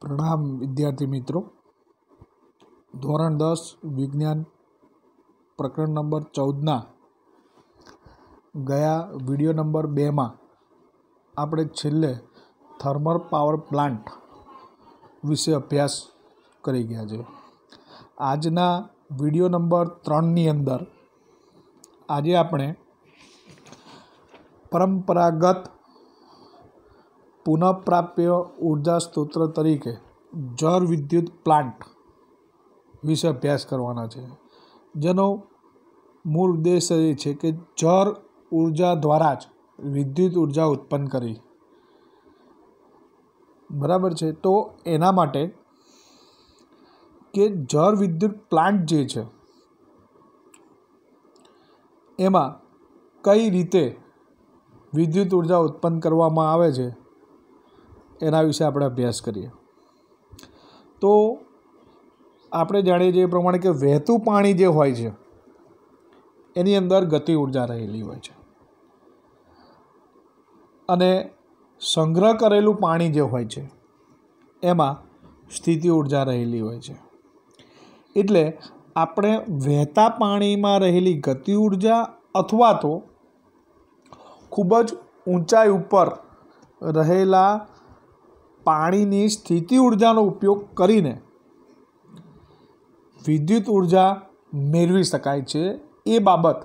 પ્રણામ વિદ્યાર્થી મિત્રો ધોરણ દસ વિજ્ઞાન પ્રકરણ નંબર ચૌદના ગયા વિડિયો નંબર બેમાં આપણે છેલ્લે થર્મલ પાવર પ્લાન્ટ વિશે અભ્યાસ કરી ગયા છે આજના વિડિયો નંબર ત્રણની અંદર આજે આપણે પરંપરાગત પુનઃપ્રાપ્ય ઉર્જા સ્ત્રોત તરીકે જળ વિદ્યુત પ્લાન્ટ વિશે અભ્યાસ કરવાના છે જેનો મૂળ ઉદ્દેશ એ છે કે જળ ઉર્જા દ્વારા જ વિદ્યુત ઉર્જા ઉત્પન્ન કરી બરાબર છે તો એના માટે કે જળ વિદ્યુત પ્લાન્ટ જે છે એમાં કઈ રીતે વિદ્યુત ઉર્જા ઉત્પન્ન કરવામાં આવે છે એના વિશે આપણે અભ્યાસ કરીએ તો આપણે જાણીએ છીએ એ પ્રમાણે કે વહેતું પાણી જે હોય છે એની અંદર ગતિ ઉર્જા રહેલી હોય છે અને સંગ્રહ કરેલું પાણી જે હોય છે એમાં સ્થિતિ ઉર્જા રહેલી હોય છે એટલે આપણે વહેતા પાણીમાં રહેલી ગતિ ઉર્જા અથવા તો ખૂબ જ ઊંચાઈ ઉપર રહેલા પાણીની સ્થિતિ ઉર્જાનો ઉપયોગ કરીને વિદ્યુત ઉર્જા મેળવી શકાય છે એ બાબત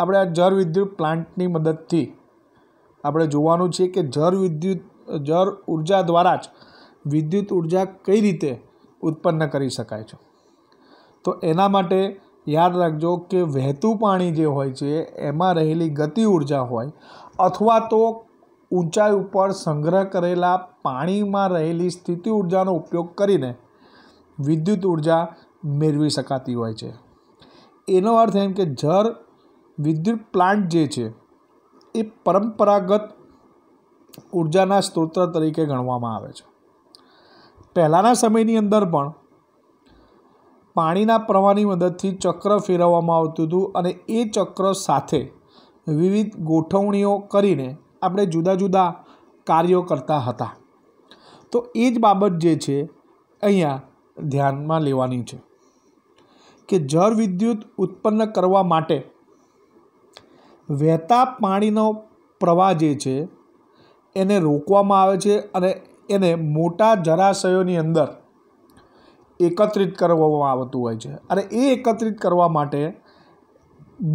આપણે આ જળ વિદ્યુત પ્લાન્ટની મદદથી આપણે જોવાનું છે કે જળ વિદ્યુત જળ ઉર્જા દ્વારા જ વિદ્યુત ઉર્જા કઈ રીતે ઉત્પન્ન કરી શકાય છે તો એના માટે યાદ રાખજો કે વહેતું પાણી જે હોય છે એમાં રહેલી ગતિ ઉર્જા હોય અથવા તો ઊંચાઈ ઉપર સંગ્રહ કરેલા પાણીમાં રહેલી સ્થિતિ ઉર્જાનો ઉપયોગ કરીને વિદ્યુત ઉર્જા મેળવી શકાતી હોય છે એનો અર્થ એમ કે જળ વિદ્યુત પ્લાન્ટ જે છે એ પરંપરાગત ઉર્જાના સ્ત્રોત તરીકે ગણવામાં આવે છે પહેલાંના સમયની અંદર પણ પાણીના પ્રવાહની મદદથી ચક્ર ફેરવવામાં આવતું હતું અને એ ચક્ર સાથે વિવિધ ગોઠવણીઓ કરીને આપણે જુદા જુદા કાર્યો કરતા હતા તો એ જ બાબત જે છે અહીંયા ધ્યાનમાં લેવાની છે કે જળ વિદ્યુત ઉત્પન્ન કરવા માટે વહેતા પાણીનો પ્રવાહ જે છે એને રોકવામાં આવે છે અને એને મોટા જળાશયોની અંદર એકત્રિત કરવામાં આવતું હોય છે અને એ એકત્રિત કરવા માટે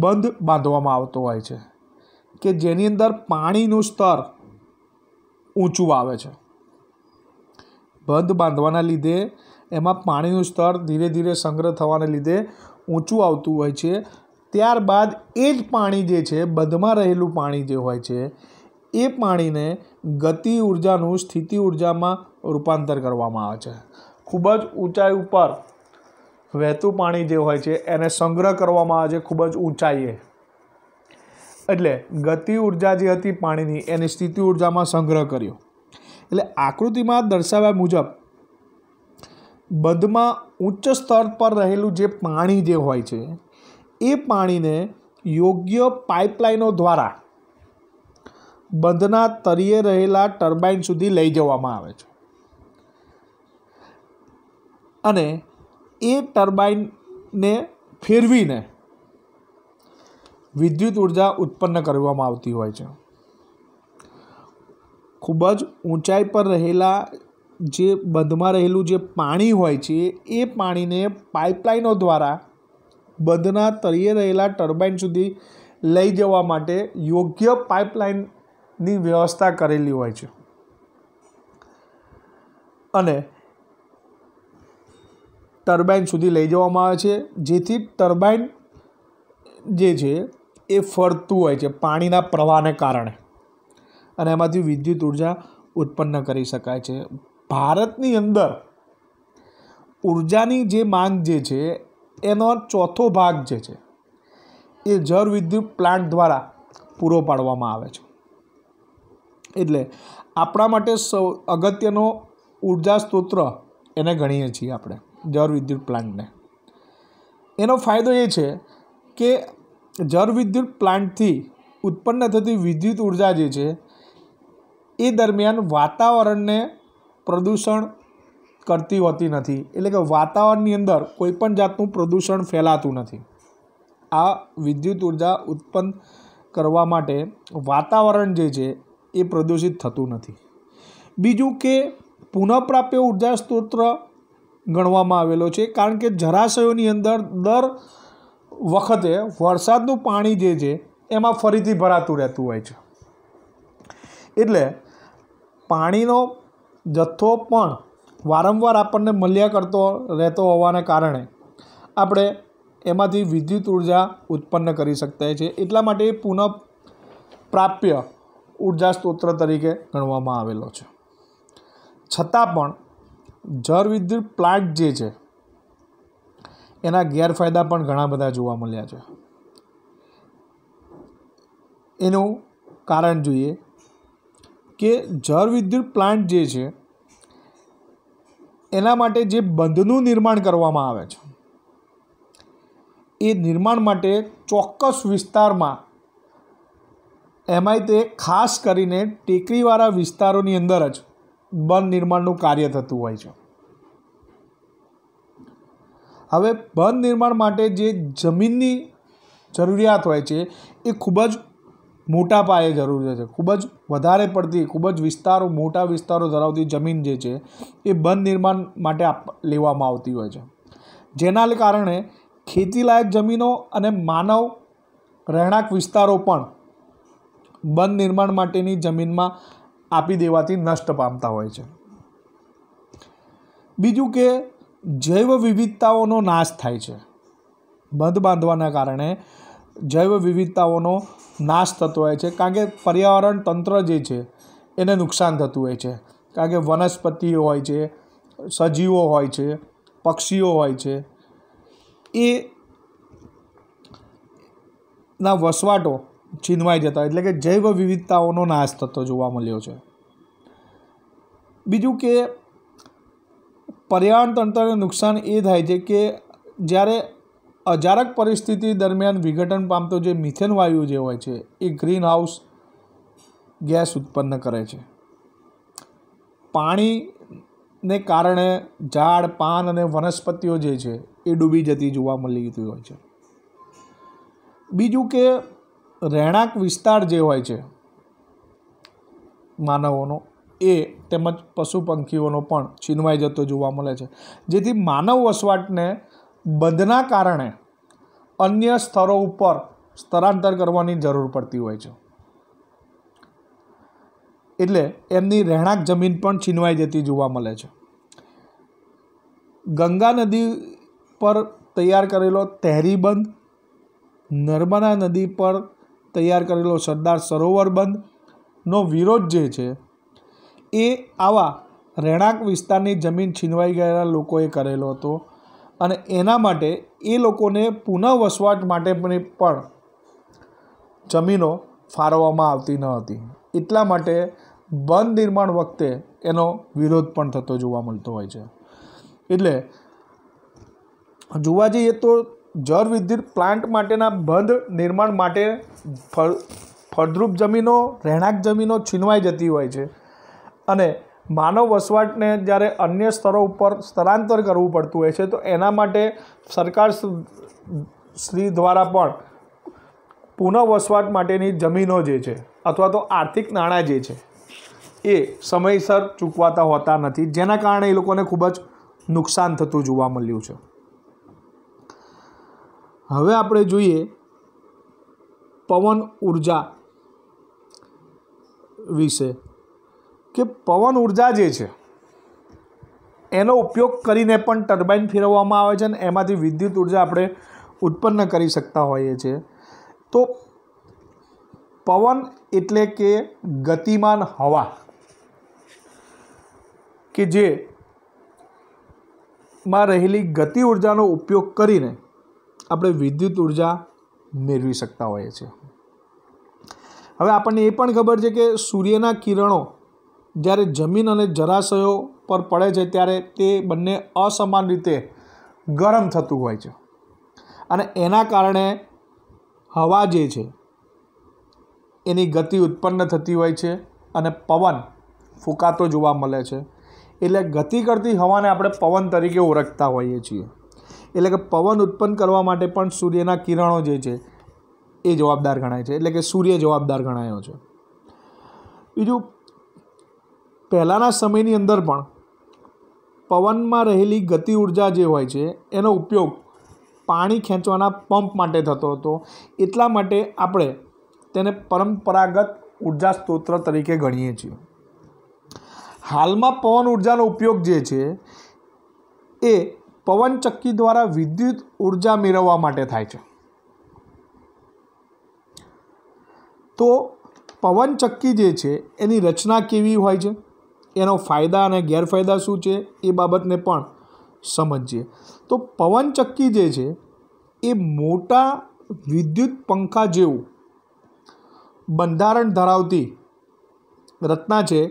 બંધ બાંધવામાં આવતો હોય છે કે જેની અંદર પાણીનું સ્તર ઊંચું આવે છે બંધ બાંધવાના લીધે એમાં પાણીનું સ્તર ધીરે ધીરે સંગ્રહ થવાને લીધે ઊંચું આવતું હોય છે ત્યારબાદ એ જ પાણી જે છે બંધમાં રહેલું પાણી જે હોય છે એ પાણીને ગતિ ઉર્જાનું સ્થિતિ ઉર્જામાં રૂપાંતર કરવામાં આવે છે ખૂબ જ ઊંચાઈ ઉપર વહેતું પાણી જે હોય છે એને સંગ્રહ કરવામાં આવે છે ખૂબ જ ઊંચાઈએ એટલે ગતિ ઉર્જા જે હતી પાણીની એને સ્થિતિ ઉર્જામાં સંગ્રહ કર્યો એટલે આકૃતિમાં દર્શાવ્યા મુજબ બંધમાં ઉચ્ચ સ્તર પર રહેલું જે પાણી જે હોય છે એ પાણીને યોગ્ય પાઇપલાઇનો દ્વારા બંધના તરીએ રહેલા ટર્બાઇન સુધી લઈ જવામાં આવે છે અને એ ટર્બાઇનને ફેરવીને વિદ્યુત ઉર્જા ઉત્પન્ન કરવામાં આવતી હોય છે ખૂબ જ ઊંચાઈ પર રહેલા જે બંધમાં રહેલું જે પાણી હોય છે એ પાણીને પાઇપલાઇનો દ્વારા બંધના તળિયે રહેલા ટર્બાઇન સુધી લઈ જવા માટે યોગ્ય પાઇપલાઇનની વ્યવસ્થા કરેલી હોય છે અને ટર્બાઇન સુધી લઈ જવામાં આવે છે જેથી ટર્બાઇન જે છે એ ફરતું હોય છે પાણીના પ્રવાહને કારણે અને એમાંથી વિદ્યુત ઉર્જા ઉત્પન્ન કરી શકાય છે ભારતની અંદર ઉર્જાની જે માંગ જે છે એનો ચોથો ભાગ જે છે એ જળ વિદ્યુત પ્લાન્ટ દ્વારા પૂરો પાડવામાં આવે છે એટલે આપણા માટે સૌ અગત્યનો ઉર્જા સ્ત્રોત એને ગણીએ છીએ આપણે જળ વિદ્યુત પ્લાન્ટને એનો ફાયદો એ છે કે જળ વિદ્યુત પ્લાન્ટથી ઉત્પન્ન થતી વિદ્યુત ઉર્જા જે છે એ દરમિયાન વાતાવરણને પ્રદૂષણ કરતી હોતી નથી એટલે કે વાતાવરણની અંદર કોઈપણ જાતનું પ્રદૂષણ ફેલાતું નથી આ વિદ્યુત ઉર્જા ઉત્પન્ન કરવા માટે વાતાવરણ જે છે એ પ્રદૂષિત થતું નથી બીજું કે પુનઃપ્રાપ્ય ઉર્જા સ્ત્રોત ગણવામાં આવેલો છે કારણ કે જળાશયોની અંદર દર વખતે વરસાદનું પાણી જે છે એમાં ફરીથી ભરાતું રહેતું હોય છે એટલે પાણીનો જથ્થો પણ વારંવાર આપણને મળ્યા કરતો રહેતો હોવાને કારણે આપણે એમાંથી વિદ્યુત ઉર્જા ઉત્પન્ન કરી શકતા છે એટલા માટે એ પુનઃ પ્રાપ્ય ઉર્જા સ્ત્રોત તરીકે ગણવામાં આવેલો છે છતાં પણ જળ વિદ્યુત પ્લાન્ટ જે છે એના ગેરફાયદા પણ ઘણા બધા જોવા મળ્યા છે એનું કારણ જોઈએ કે જળવિદ્યુત પ્લાન્ટ જે છે એના માટે જે બંધનું નિર્માણ કરવામાં આવે છે એ નિર્માણ માટે ચોક્કસ વિસ્તારમાં એમાંય તે ખાસ કરીને ટેકરીવાળા વિસ્તારોની અંદર જ બંધ નિર્માણનું કાર્ય થતું હોય છે હવે બંધ નિર્માણ માટે જે જમીનની જરૂરિયાત હોય છે એ ખૂબ જ મોટા પાયે જરૂરી છે ખૂબ જ વધારે પડતી ખૂબ જ વિસ્તારો મોટા વિસ્તારો ધરાવતી જમીન જે છે એ બંધ નિર્માણ માટે આપ લેવામાં આવતી હોય છે જેના કારણે ખેતીલાયક જમીનો અને માનવ રહેણાંક વિસ્તારો પણ બંધ નિર્માણ માટેની જમીનમાં આપી દેવાથી નષ્ટ પામતા હોય છે બીજું કે જૈવ વિવિધતાઓનો નાશ થાય છે બંધ બાંધવાના કારણે જૈવ વિવિધતાઓનો નાશ થતો હોય છે કારણ કે પર્યાવરણ તંત્ર જે છે એને નુકસાન થતું હોય છે કારણ કે વનસ્પતિઓ હોય છે સજીવો હોય છે પક્ષીઓ હોય છે એ ના વસવાટો છીનવાઈ જતા એટલે કે જૈવ વિવિધતાઓનો નાશ થતો જોવા મળ્યો છે બીજું કે પર્યાવરણ તંત્રને નુકસાન એ થાય છે કે જ્યારે અજારક પરિસ્થિતિ દરમિયાન વિઘટન પામતો જે મિથેન વાયુ જે હોય છે એ ગ્રીન હાઉસ ગેસ ઉત્પન્ન કરે છે પાણીને કારણે ઝાડ પાન અને વનસ્પતિઓ જે છે એ ડૂબી જતી જોવા મળી ગઈ હોય છે બીજું કે રહેણાંક વિસ્તાર જે હોય છે માનવોનો એ તેમજ પશુ પંખીઓનો પણ છીનવાઈ જતો જોવા મળે છે જેથી માનવ વસવાટને બંધના કારણે અન્ય સ્થળો ઉપર સ્થળાંતર કરવાની જરૂર પડતી હોય છે એટલે એમની રહેણાંક જમીન પણ છીનવાઈ જતી જોવા મળે છે ગંગા નદી પર તૈયાર કરેલો તહેરી બંધ નર્મદા નદી પર તૈયાર કરેલો સરદાર સરોવર બંધનો વિરોધ જે છે એ આવા રહેણાંક વિસ્તારની જમીન છીનવાઈ ગયેલા લોકોએ કરેલો હતો અને એના માટે એ લોકોને પુનઃ વસવાટ માટે પણ જમીનો ફાળવવામાં આવતી ન હતી એટલા માટે બંધ નિર્માણ વખતે એનો વિરોધ પણ થતો જોવા મળતો હોય છે એટલે જોવા જઈએ તો જળવિદ્યુત પ્લાન્ટ માટેના બંધ નિર્માણ માટે ફળ ફળદ્રુપ જમીનો રહેણાંક જમીનો છીનવાઈ જતી હોય છે અને માનવ વસવાટને જ્યારે અન્ય સ્તરો ઉપર સ્થળાંતર કરવું પડતું હોય છે તો એના માટે સરકાર શ્રી દ્વારા પણ પુનઃવસવાટ માટેની જમીનો જે છે અથવા તો આર્થિક નાણાં જે છે એ સમયસર ચૂકવાતા હોતા નથી જેના કારણે એ લોકોને ખૂબ જ નુકસાન થતું જોવા મળ્યું છે હવે આપણે જોઈએ પવન ઉર્જા વિશે કે પવન ઉર્જા જે છે એનો ઉપયોગ કરીને પણ ટર્બાઇન ફેરવવામાં આવે છે અને એમાંથી વિદ્યુત ઉર્જા આપણે ઉત્પન્ન કરી શકતા હોઈએ છીએ તો પવન એટલે કે ગતિમાન હવા કે જે માં રહેલી ગતિ ઉર્જાનો ઉપયોગ કરીને આપણે વિદ્યુત ઉર્જા મેળવી શકતા હોઈએ છીએ હવે આપણને એ પણ ખબર છે કે સૂર્યના કિરણો જ્યારે જમીન અને જરાશયો પર પડે છે ત્યારે તે બંને અસમાન રીતે ગરમ થતું હોય છે અને એના કારણે હવા જે છે એની ગતિ ઉત્પન્ન થતી હોય છે અને પવન ફૂંકાતો જોવા મળે છે એટલે ગતિ કરતી હવાને આપણે પવન તરીકે ઓળખતા હોઈએ છીએ એટલે કે પવન ઉત્પન્ન કરવા માટે પણ સૂર્યના કિરણો જે છે એ જવાબદાર ગણાય છે એટલે કે સૂર્ય જવાબદાર ગણાયો છે બીજું પહેલાંના સમયની અંદર પણ પવનમાં રહેલી ગતિ ઉર્જા જે હોય છે એનો ઉપયોગ પાણી ખેંચવાના પંપ માટે થતો હતો એટલા માટે આપણે તેને પરંપરાગત ઉર્જા સ્ત્રોત તરીકે ગણીએ છીએ હાલમાં પવન ઉર્જાનો ઉપયોગ જે છે એ પવનચક્કી દ્વારા વિદ્યુત ઉર્જા મેળવવા માટે થાય છે તો પવનચક્કી જે છે એની રચના કેવી હોય છે એનો ફાયદા અને ગેરફાયદા શું છે એ બાબતને પણ સમજીએ તો પવનચક્કી જે છે એ મોટા વિદ્યુત પંખા જેવું બંધારણ ધરાવતી રચના છે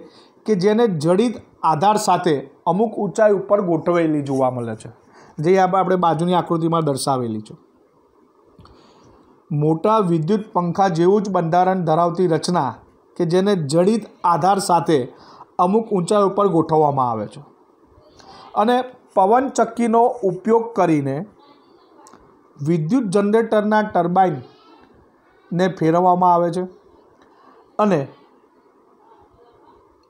કે જેને જડિત આધાર સાથે અમુક ઊંચાઈ ઉપર ગોઠવેલી જોવા મળે છે જે આપણે બાજુની આકૃતિમાં દર્શાવેલી છે મોટા વિદ્યુત પંખા જેવું જ બંધારણ ધરાવતી રચના કે જેને જડિત આધાર સાથે અમુક ઊંચાઈ ઉપર ગોઠવવામાં આવે છે અને પવનચક્કીનો ઉપયોગ કરીને વિદ્યુત જનરેટરના ટર્બાઇનને ફેરવવામાં આવે છે અને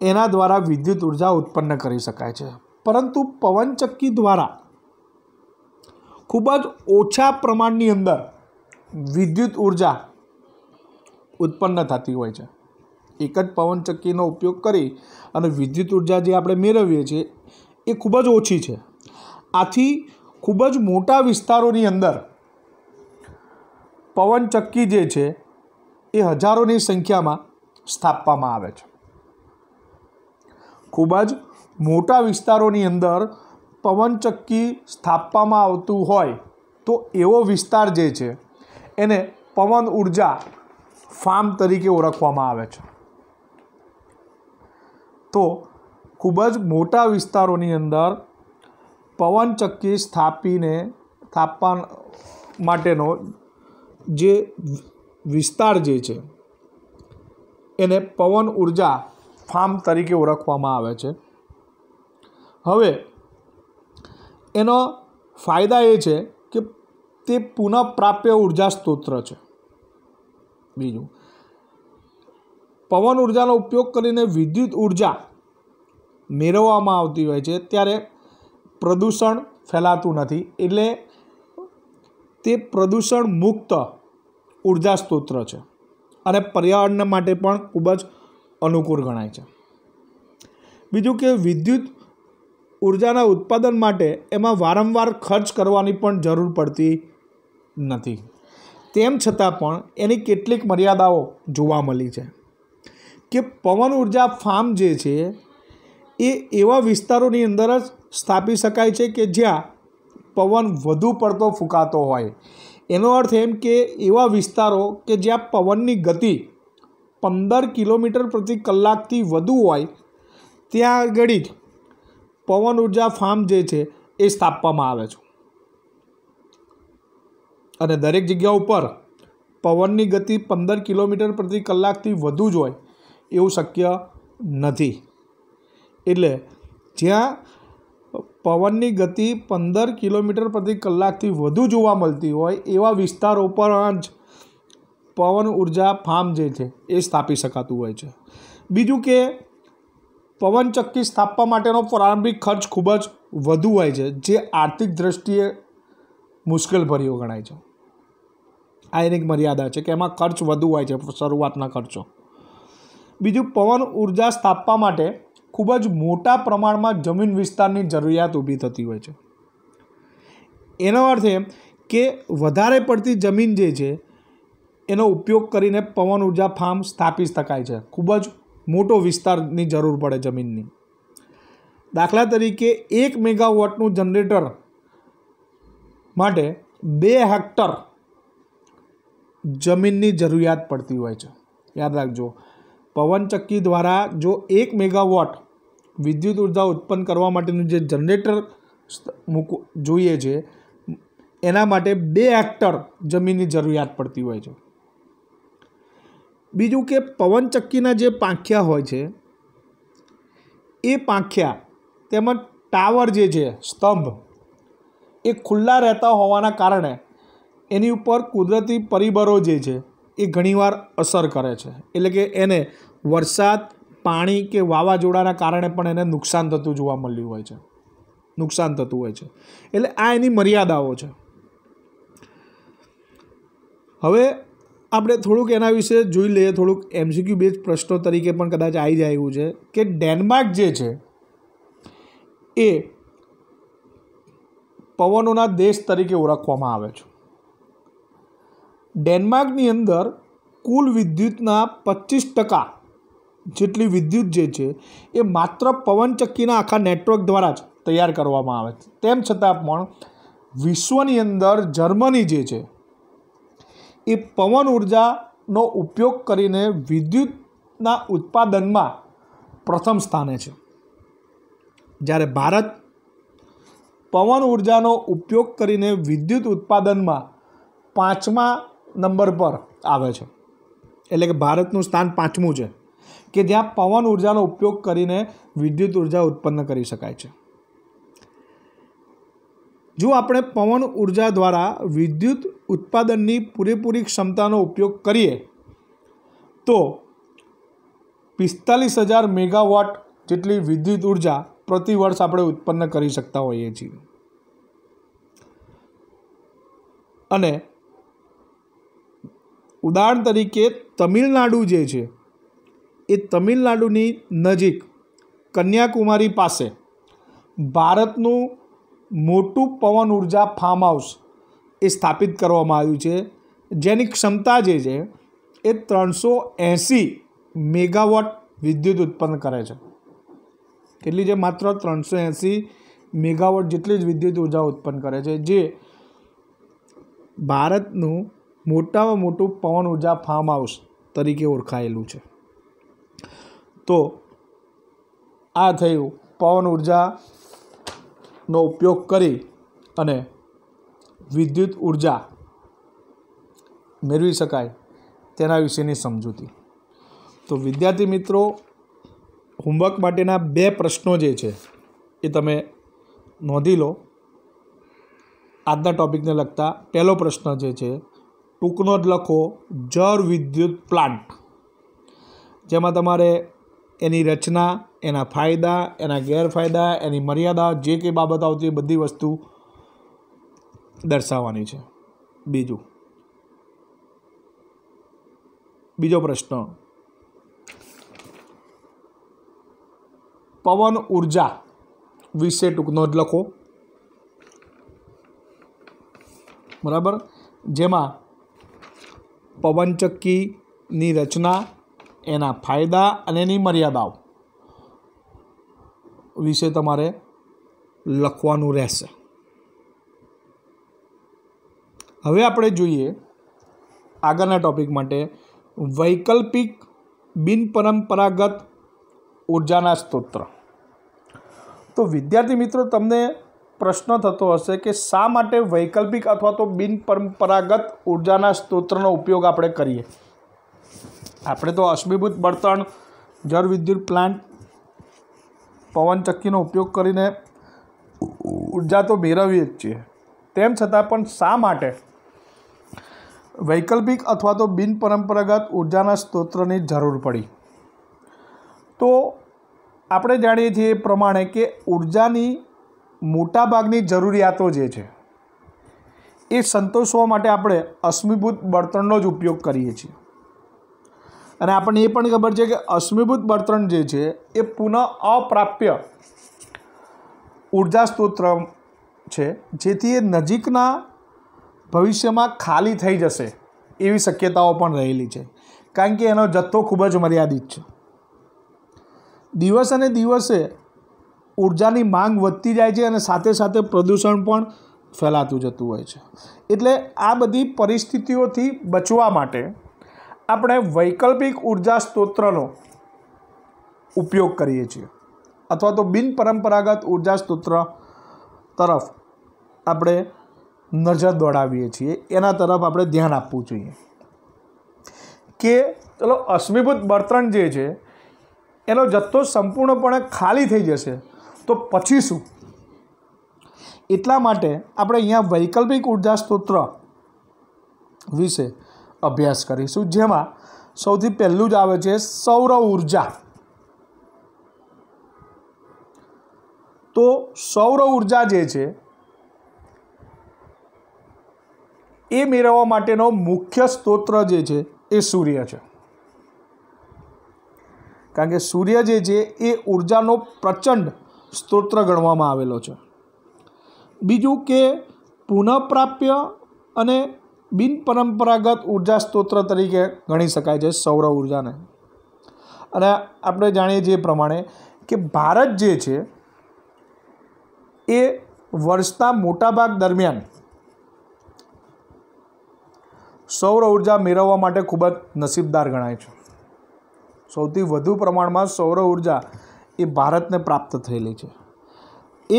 એના દ્વારા વિદ્યુત ઉર્જા ઉત્પન્ન કરી શકાય છે પરંતુ પવનચક્કી દ્વારા ખૂબ જ ઓછા પ્રમાણની અંદર વિદ્યુત ઉર્જા ઉત્પન્ન થતી હોય છે એક જ પવનચક્કીનો ઉપયોગ કરી અને વિદ્યુત ઉર્જા જે આપણે મેળવીએ છીએ એ ખૂબ જ ઓછી છે આથી ખૂબ જ મોટા વિસ્તારોની અંદર પવનચક્કી જે છે એ હજારોની સંખ્યામાં સ્થાપવામાં આવે છે ખૂબ જ મોટા વિસ્તારોની અંદર પવનચક્કી સ્થાપવામાં આવતું હોય તો એવો વિસ્તાર જે છે એને પવન ઉર્જા ફાર્મ તરીકે ઓળખવામાં આવે છે તો ખૂબ જ મોટા વિસ્તારોની અંદર પવનચક્કી સ્થાપીને સ્થાપવા માટેનો જે વિસ્તાર જે છે એને પવન ઉર્જા ફાર્મ તરીકે ઓળખવામાં આવે છે હવે એનો ફાયદા એ છે કે તે પુનઃપ્રાપ્ય ઉર્જા સ્ત્રોત છે બીજું પવન ઉર્જાનો ઉપયોગ કરીને વિદ્યુત ઉર્જા મેળવવામાં આવતી હોય છે ત્યારે પ્રદૂષણ ફેલાતું નથી એટલે તે પ્રદૂષણ મુક્ત ઉર્જા સ્ત્રોત છે અને પર્યાવરણ માટે પણ ખૂબ જ અનુકૂળ ગણાય છે બીજું કે વિદ્યુત ઉર્જાના ઉત્પાદન માટે એમાં વારંવાર ખર્ચ કરવાની પણ જરૂર પડતી નથી તેમ છતાં પણ એની કેટલીક મર્યાદાઓ જોવા મળી છે કે પવન ઉર્જા ફાર્મ જે છે એ એવા વિસ્તારોની અંદર જ સ્થાપી શકાય છે કે જ્યાં પવન વધુ પડતો ફૂંકાતો હોય એનો અર્થ એમ કે એવા વિસ્તારો કે જ્યાં પવનની ગતિ પંદર કિલોમીટર પ્રતિ કલાકથી વધુ હોય ત્યાં આગળ જ પવન ઉર્જા ફાર્મ જે છે એ સ્થાપવામાં આવે છે અને દરેક જગ્યા ઉપર પવનની ગતિ પંદર કિલોમીટર પ્રતિ કલાકથી વધુ જ હોય એવું શક્ય નથી એટલે જ્યાં પવનની ગતિ પંદર કિલોમીટર પ્રતિ કલાકથી વધુ જોવા મળતી હોય એવા વિસ્તારો પર જ પવન ઉર્જા ફાર્મ જે છે એ સ્થાપી શકાતું હોય છે બીજું કે પવનચક્કી સ્થાપવા માટેનો પ્રારંભિક ખર્ચ ખૂબ જ વધુ હોય છે જે આર્થિક દ્રષ્ટિએ મુશ્કેલભર્યો ગણાય છે આ એની મર્યાદા છે કે એમાં ખર્ચ વધુ હોય છે શરૂઆતના ખર્ચો બીજું પવન ઉર્જા સ્થાપવા માટે ખૂબ જ મોટા પ્રમાણમાં જમીન વિસ્તારની જરૂરિયાત ઊભી થતી હોય છે એનો અર્થ એ કે વધારે પડતી જમીન જે છે એનો ઉપયોગ કરીને પવન ઉર્જા ફાર્મ સ્થાપી શકાય છે ખૂબ જ મોટો વિસ્તારની જરૂર પડે જમીનની દાખલા તરીકે એક મેગાવોટનું જનરેટર માટે બે હેક્ટર જમીનની જરૂરિયાત પડતી હોય છે યાદ રાખજો પવનચક્કી દ્વારા જો એક મેગાવોટ વિદ્યુત ઉર્જા ઉત્પન્ન કરવા માટેનું જે જનરેટર મૂકવું જોઈએ છે એના માટે બે હેક્ટર જમીનની જરૂરિયાત પડતી હોય છે બીજું કે પવનચક્કીના જે પાંખિયા હોય છે એ પાંખિયા તેમજ ટાવર જે છે સ્તંભ એ ખુલ્લા રહેતા હોવાના કારણે એની ઉપર કુદરતી પરિબળો જે છે એ ઘણીવાર અસર કરે છે એટલે કે એને વરસાદ પાણી કે વાવાઝોડાના કારણે પણ એને નુકસાન થતું જોવા મળ્યું હોય છે નુકસાન થતું હોય છે એટલે આ એની મર્યાદાઓ છે હવે આપણે થોડુંક એના વિશે જોઈ લઈએ થોડુંક એમસીક્યુ બેઝ પ્રશ્નો તરીકે પણ કદાચ આવી જાય એવું છે કે ડેનમાર્ક જે છે એ પવનોના દેશ તરીકે ઓળખવામાં આવે છે ડેનમાર્કની અંદર કુલ વિદ્યુતના પચીસ ટકા જેટલી વિદ્યુત જે છે એ માત્ર પવનચક્કીના આખા નેટવર્ક દ્વારા જ તૈયાર કરવામાં આવે છે તેમ છતાં પણ વિશ્વની અંદર જર્મની જે છે એ પવન ઉર્જાનો ઉપયોગ કરીને વિદ્યુતના ઉત્પાદનમાં પ્રથમ સ્થાને છે જ્યારે ભારત પવન ઉર્જાનો ઉપયોગ કરીને વિદ્યુત ઉત્પાદનમાં પાંચમા નંબર પર આવે છે એટલે કે ભારતનું સ્થાન પાંચમું છે કે જ્યાં પવન ઉર્જાનો ઉપયોગ કરીને વિદ્યુત ઉર્જા ઉત્પન્ન કરી શકાય છે જો આપણે પવન ઉર્જા દ્વારા વિદ્યુત ઉત્પાદનની પૂરેપૂરી ક્ષમતાનો ઉપયોગ કરીએ તો પિસ્તાલીસ હજાર મેગાવોટ જેટલી વિદ્યુત ઉર્જા પ્રતિ વર્ષ આપણે ઉત્પન્ન કરી શકતા હોઈએ છીએ અને ઉદાહરણ તરીકે તમિલનાડુ જે છે એ તમિલનાડુની નજીક કન્યાકુમારી પાસે ભારતનું મોટું પવન ઉર્જા ફાર્મ હાઉસ એ સ્થાપિત કરવામાં આવ્યું છે જેની ક્ષમતા જે છે એ ત્રણસો એંસી મેગાવોટ વિદ્યુત ઉત્પન્ન કરે છે કેટલી જે માત્ર ત્રણસો એંસી મેગાવોટ જેટલી જ વિદ્યુત ઉર્જા ઉત્પન્ન કરે છે જે ભારતનું મોટામાં મોટું પવન ઉર્જા ફાર્મ હાઉસ તરીકે ઓળખાયેલું છે તો આ થયું પવન ઉર્જાનો ઉપયોગ કરી અને વિદ્યુત ઉર્જા મેળવી શકાય તેના વિશેની સમજૂતી તો વિદ્યાર્થી મિત્રો હોમવર્ક માટેના બે પ્રશ્નો જે છે એ તમે નોંધી લો આજના ટૉપિકને લગતા પહેલો પ્રશ્ન જે છે ટૂંકનો જ લખો જળ વિદ્યુત પ્લાન્ટ જેમાં તમારે એની રચના એના ફાયદા એના ગેરફાયદા એની મર્યાદા જે કંઈ બાબત આવતી એ બધી વસ્તુ દર્શાવવાની છે બીજું બીજો પ્રશ્ન પવન ઉર્જા વિશે ટૂંકનો જ લખો બરાબર જેમાં પવનચક્કીની રચના એના ફાયદા અને એની મર્યાદાઓ વિશે તમારે લખવાનું રહેશે હવે આપણે જોઈએ આગળના ટૉપિક માટે વૈકલ્પિક બિનપરંપરાગત ઉર્જાના સ્ત્રોત્ર તો વિદ્યાર્થી મિત્રો તમને પ્રશ્ન થતો હશે કે શા માટે વૈકલ્પિક અથવા તો બિનપરંપરાગત ઉર્જાના સ્ત્રોત્રનો ઉપયોગ આપણે કરીએ આપણે તો અશ્મિભૂત બળતણ જળ વિદ્યુત પ્લાન્ટ પવનચક્કીનો ઉપયોગ કરીને ઉર્જા તો મેળવીએ જ છીએ તેમ છતાં પણ શા માટે વૈકલ્પિક અથવા તો બિનપરંપરાગત ઊર્જાના સ્ત્રોતની જરૂર પડી તો આપણે જાણીએ છીએ એ પ્રમાણે કે ઉર્જાની મોટાભાગની જરૂરિયાતો જે છે એ સંતોષવા માટે આપણે અશ્મિભૂત બળતણનો જ ઉપયોગ કરીએ છીએ અને આપણને એ પણ ખબર છે કે અશ્મિભૂત બળતણ જે છે એ પુનઃ અપ્રાપ્ય ઉર્જા સ્ત્રોત છે જેથી એ નજીકના ભવિષ્યમાં ખાલી થઈ જશે એવી શક્યતાઓ પણ રહેલી છે કારણ કે એનો જથ્થો ખૂબ જ મર્યાદિત છે દિવસ અને દિવસે ઉર્જાની માંગ વધતી જાય છે અને સાથે સાથે પ્રદૂષણ પણ ફેલાતું જતું હોય છે એટલે આ બધી પરિસ્થિતિઓથી બચવા માટે આપણે વૈકલ્પિક ઉર્જા સ્ત્રોત્રનો ઉપયોગ કરીએ છીએ અથવા તો બિનપરંપરાગત ઉર્જા સ્ત્રોત્ર તરફ આપણે નજર દોડાવીએ છીએ એના તરફ આપણે ધ્યાન આપવું જોઈએ કે ચલો અશ્મિભૂત બળતણ જે છે એનો જથ્થો સંપૂર્ણપણે ખાલી થઈ જશે તો પછી શું એટલા માટે આપણે અહીંયા વૈકલ્પિક ઉર્જા સ્ત્રોત્ર વિશે અભ્યાસ કરીશું જેમાં સૌથી પહેલું જ આવે છે સૌર ઉર્જા તો સૌર ઉર્જા જે છે એ મેળવવા માટેનો મુખ્ય સ્ત્રોત્ર જે છે એ સૂર્ય છે કારણ કે સૂર્ય જે છે એ ઉર્જાનો પ્રચંડ સ્ત્રોત્ર ગણવામાં આવેલો છે બીજું કે પુનઃપ્રાપ્ય અને બિનપરંપરાગત ઉર્જા સ્ત્રોત તરીકે ગણી શકાય છે સૌર ઉર્જાને અને આપણે જાણીએ છીએ પ્રમાણે કે ભારત જે છે એ વર્ષના મોટાભાગ દરમિયાન સૌર ઉર્જા મેળવવા માટે ખૂબ જ નસીબદાર ગણાય છે સૌથી વધુ પ્રમાણમાં સૌર ઉર્જા એ ભારતને પ્રાપ્ત થયેલી છે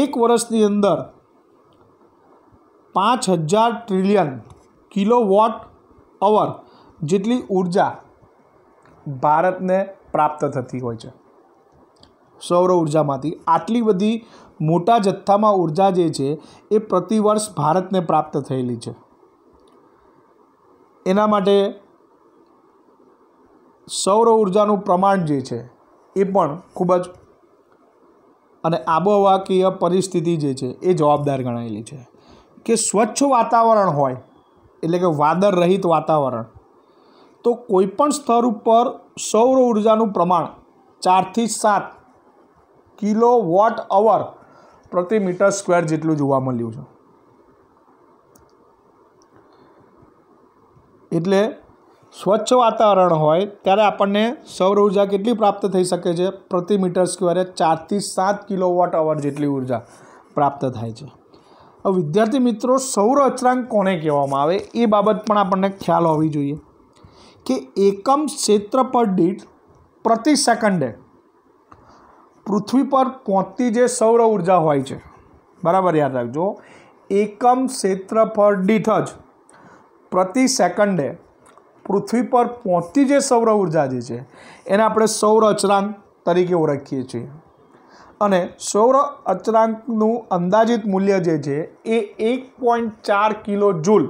એક વર્ષની અંદર પાંચ હજાર ટ્રિલિયન કિલોવોટ અવર જેટલી ઉર્જા ભારતને પ્રાપ્ત થતી હોય છે સૌર ઉર્જામાંથી આટલી બધી મોટા જથ્થામાં ઉર્જા જે છે એ પ્રતિવર્ષ ભારતને પ્રાપ્ત થયેલી છે એના માટે સૌર ઉર્જાનું પ્રમાણ જે છે એ પણ ખૂબ જ અને આબોહવાકીય પરિસ્થિતિ જે છે એ જવાબદાર ગણાયેલી છે કે સ્વચ્છ વાતાવરણ હોય એટલે કે વાદળ રહિત વાતાવરણ તો કોઈપણ સ્તર ઉપર સૌર ઉર્જાનું પ્રમાણ ચારથી સાત કિલો વોટ અવર પ્રતિ મીટર સ્ક્વેર જેટલું જોવા મળ્યું છે એટલે સ્વચ્છ વાતાવરણ હોય ત્યારે આપણને સૌર ઊર્જા કેટલી પ્રાપ્ત થઈ શકે છે પ્રતિ મીટર સ્ક્વેરે ચારથી સાત કિલો વોટ અવર જેટલી ઉર્જા પ્રાપ્ત થાય છે હવે વિદ્યાર્થી મિત્રો સૌર અચરાંક કોને કહેવામાં આવે એ બાબત પણ આપણને ખ્યાલ હોવી જોઈએ કે એકમ ક્ષેત્રફળ દીઠ પ્રતિ સેકન્ડે પૃથ્વી પર પહોંચતી જે સૌર ઉર્જા હોય છે બરાબર યાદ રાખજો એકમ ક્ષેત્રફળ દીઠ જ પ્રતિ સેકન્ડે પૃથ્વી પર પહોંચતી જે સૌર ઉર્જા જે છે એને આપણે સૌર અચળાંક તરીકે ઓળખીએ છીએ અને સૌર અચરાંકનું અંદાજિત મૂલ્ય જે છે એ એક પોઈન્ટ ચાર કિલો જૂલ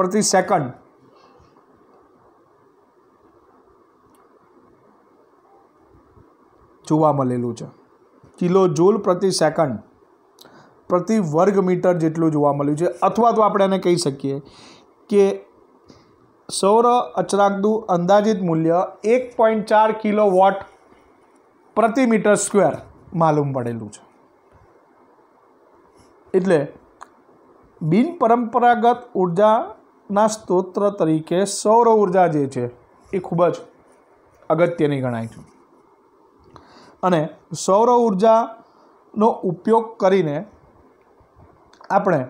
પ્રતિ સેકન્ડ જોવા મળેલું છે કિલો જૂલ પ્રતિ સેકન્ડ પ્રતિ વર્ગ મીટર જેટલું જોવા મળ્યું છે અથવા તો આપણે એને કહી શકીએ કે સૌર અચરાંકનું અંદાજિત મૂલ્ય એક પોઈન્ટ ચાર કિલો વોટ પ્રતિ મીટર સ્ક્વેર માલુમ પડેલું છે એટલે બિનપરંપરાગત ઉર્જાના સ્ત્રોત તરીકે સૌર ઉર્જા જે છે એ ખૂબ જ અગત્યની ગણાય છે અને સૌર ઉર્જાનો ઉપયોગ કરીને આપણે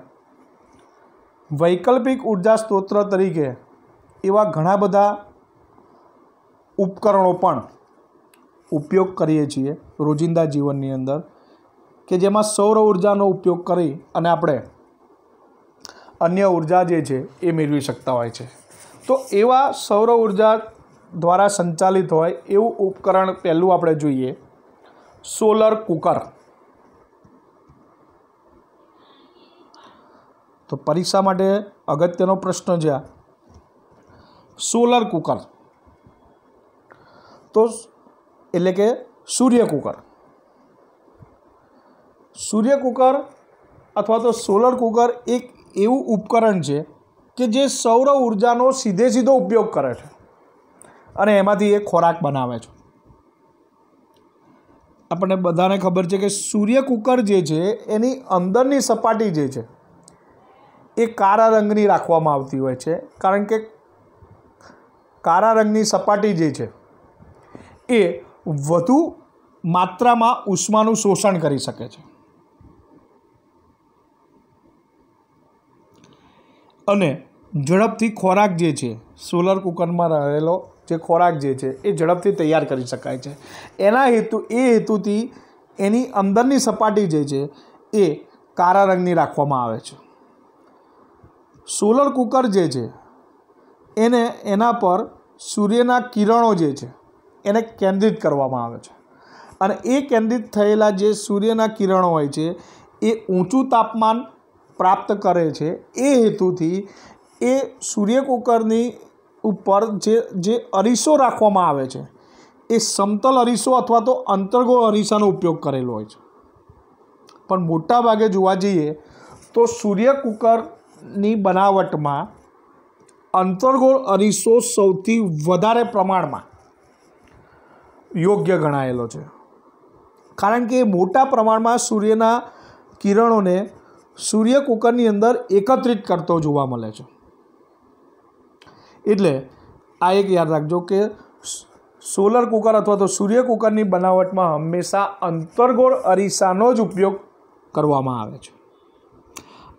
વૈકલ્પિક ઉર્જા સ્ત્રોત તરીકે એવા ઘણા બધા ઉપકરણો પણ ઉપયોગ કરીએ છીએ રોજિંદા જીવનની અંદર કે જેમાં સૌર ઉર્જાનો ઉપયોગ કરી અને આપણે અન્ય ઉર્જા જે છે એ મેળવી શકતા હોય છે તો એવા સૌર ઉર્જા દ્વારા સંચાલિત હોય એવું ઉપકરણ પહેલું આપણે જોઈએ સોલર કુકર તો પરીક્ષા માટે અગત્યનો પ્રશ્ન છે સોલર કુકર તો એટલે કે સૂર્ય કુકર સૂર્ય કુકર અથવા તો સોલર કુકર એક એવું ઉપકરણ છે કે જે સૌર ઉર્જાનો સીધે સીધો ઉપયોગ કરે છે અને એમાંથી એ ખોરાક બનાવે છે આપણને બધાને ખબર છે કે સૂર્ય કુકર જે છે એની અંદરની સપાટી જે છે એ કાળા રંગની રાખવામાં આવતી હોય છે કારણ કે કાળા રંગની સપાટી જે છે એ વધુ માત્રામાં ઉષ્માનું શોષણ કરી શકે છે અને ઝડપથી ખોરાક જે છે સોલર કુકરમાં રહેલો જે ખોરાક જે છે એ ઝડપથી તૈયાર કરી શકાય છે એના હેતુ એ હેતુથી એની અંદરની સપાટી જે છે એ કાળા રંગની રાખવામાં આવે છે સોલર કુકર જે છે એને એના પર સૂર્યના કિરણો જે છે એને કેન્દ્રિત કરવામાં આવે છે અને એ કેન્દ્રિત થયેલા જે સૂર્યના કિરણો હોય છે એ ઊંચું તાપમાન પ્રાપ્ત કરે છે એ હેતુથી એ સૂર્યકુકરની ઉપર જે જે અરીસો રાખવામાં આવે છે એ સમતલ અરીસો અથવા તો અંતર્ગોળ અરીસાનો ઉપયોગ કરેલો હોય છે પણ મોટાભાગે જોવા જઈએ તો સૂર્યકુકરની બનાવટમાં અંતર્ગોળ અરીસો સૌથી વધારે પ્રમાણમાં યોગ્ય ગણાયેલો છે કારણ કે મોટા પ્રમાણમાં સૂર્યના કિરણોને સૂર્ય કુકરની અંદર એકત્રિત કરતો જોવા મળે છે એટલે આ એક યાદ રાખજો કે સોલર કુકર અથવા તો સૂર્ય કુકરની બનાવટમાં હંમેશા અંતર્ગોળ અરીસાનો જ ઉપયોગ કરવામાં આવે છે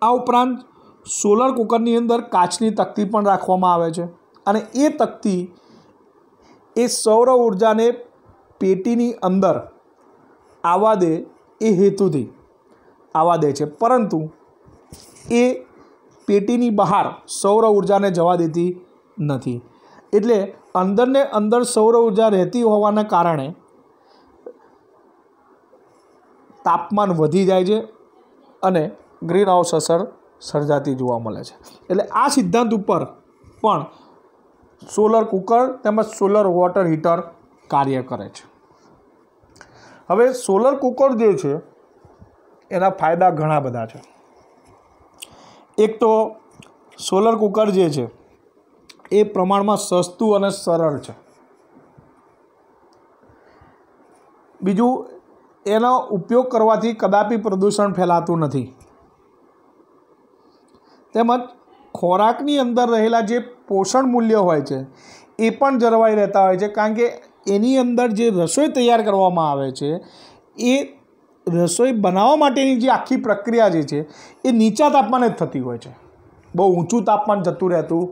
આ ઉપરાંત સોલર કુકરની અંદર કાચની તકતી પણ રાખવામાં આવે છે અને એ તકતી એ સૌર ઉર્જાને પેટીની અંદર આવા દે એ હેતુથી આવવા દે છે પરંતુ એ પેટીની બહાર સૌર ઉર્જાને જવા દેતી નથી એટલે અંદરને અંદર સૌર ઉર્જા રહેતી હોવાના કારણે તાપમાન વધી જાય છે અને ગ્રીન હાઉસ અસર સર્જાતી જોવા મળે છે એટલે આ સિદ્ધાંત ઉપર પણ સોલર કુકર તેમજ સોલર વોટર હીટર કાર્ય કરે છે હવે સોલર કુકર જે છે એના ફાયદા ઘણા બધા છે એક તો સોલર કુકર જે છે એ પ્રમાણમાં સસ્તું અને સરળ છે બીજું એનો ઉપયોગ કરવાથી કદાપી પ્રદૂષણ ફેલાતું નથી તેમજ ખોરાકની અંદર રહેલા જે પોષણ મૂલ્ય હોય છે એ પણ જળવાઈ રહેતા હોય છે કારણ કે એની અંદર જે રસોઈ તૈયાર કરવામાં આવે છે એ રસોઈ બનાવવા માટેની જે આખી પ્રક્રિયા જે છે એ નીચા તાપમાને જ થતી હોય છે બહુ ઊંચું તાપમાન જતું રહેતું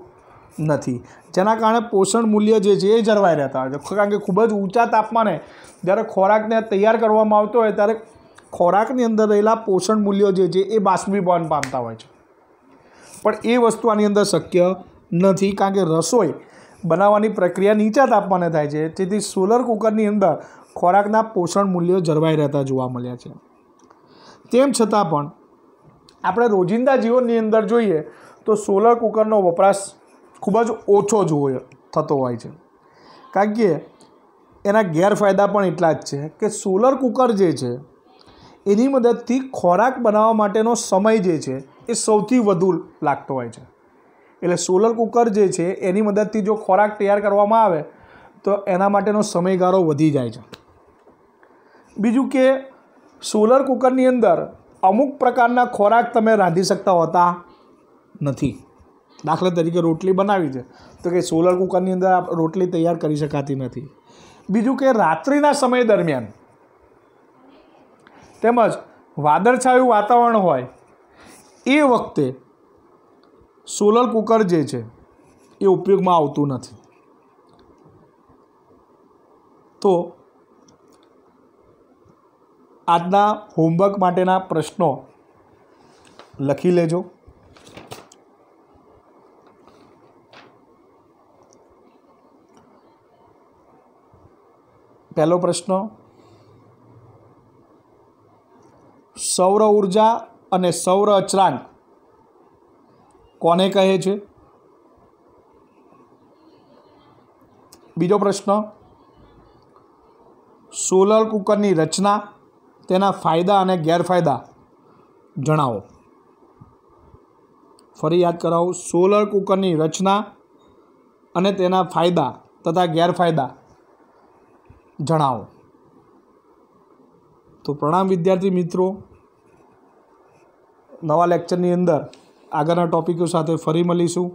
નથી જેના કારણે પોષણ મૂલ્ય જે છે એ જળવાઈ રહેતા હોય છે કારણ કે ખૂબ જ ઊંચા તાપમાને જ્યારે ખોરાકને તૈયાર કરવામાં આવતો હોય ત્યારે ખોરાકની અંદર રહેલા પોષણ મૂલ્યો જે છે એ બાષ્પીભવન પામતા હોય છે પણ એ વસ્તુ આની અંદર શક્ય નથી કારણ કે રસોઈ બનાવવાની પ્રક્રિયા નીચા તાપમાને થાય છે જેથી સોલર કુકરની અંદર ખોરાકના પોષણ મૂલ્યો જળવાઈ રહેતા જોવા મળ્યા છે તેમ છતાં પણ આપણે રોજિંદા જીવનની અંદર જોઈએ તો સોલર કુકરનો વપરાશ ખૂબ જ ઓછો જોવો થતો હોય છે કારણ કે એના ગેરફાયદા પણ એટલા જ છે કે સોલર કુકર જે છે એની મદદથી ખોરાક બનાવવા માટેનો સમય જે છે એ સૌથી વધુ લાગતો હોય છે એટલે સોલર કુકર જે છે એની મદદથી જો ખોરાક તૈયાર કરવામાં આવે તો એના માટેનો સમયગાળો વધી જાય છે બીજું કે સોલર કુકરની અંદર અમુક પ્રકારના ખોરાક તમે રાંધી શકતા હોતા નથી દાખલા તરીકે રોટલી બનાવી છે તો કે સોલર કુકરની અંદર રોટલી તૈયાર કરી શકાતી નથી બીજું કે રાત્રિના સમય દરમિયાન તેમજ વાદળછાયું વાતાવરણ હોય એ વખતે સોલર કુકર જે છે એ ઉપયોગમાં આવતું નથી તો આજના હોમવર્ક માટેના પ્રશ્નો લખી લેજો પહેલો પ્રશ્ન સૌર ઉર્જા અને સૌર અચરાંક કોને કહે છે બીજો પ્રશ્ન સોલર કુકરની રચના તેના ફાયદા અને ગેરફાયદા જણાવો ફરી યાદ કરાવું સોલર કુકરની રચના અને તેના ફાયદા તથા ગેરફાયદા જણાવો તો પ્રણામ વિદ્યાર્થી મિત્રો નવા લેક્ચરની અંદર આગળના ટોપિકો સાથે ફરી મળીશું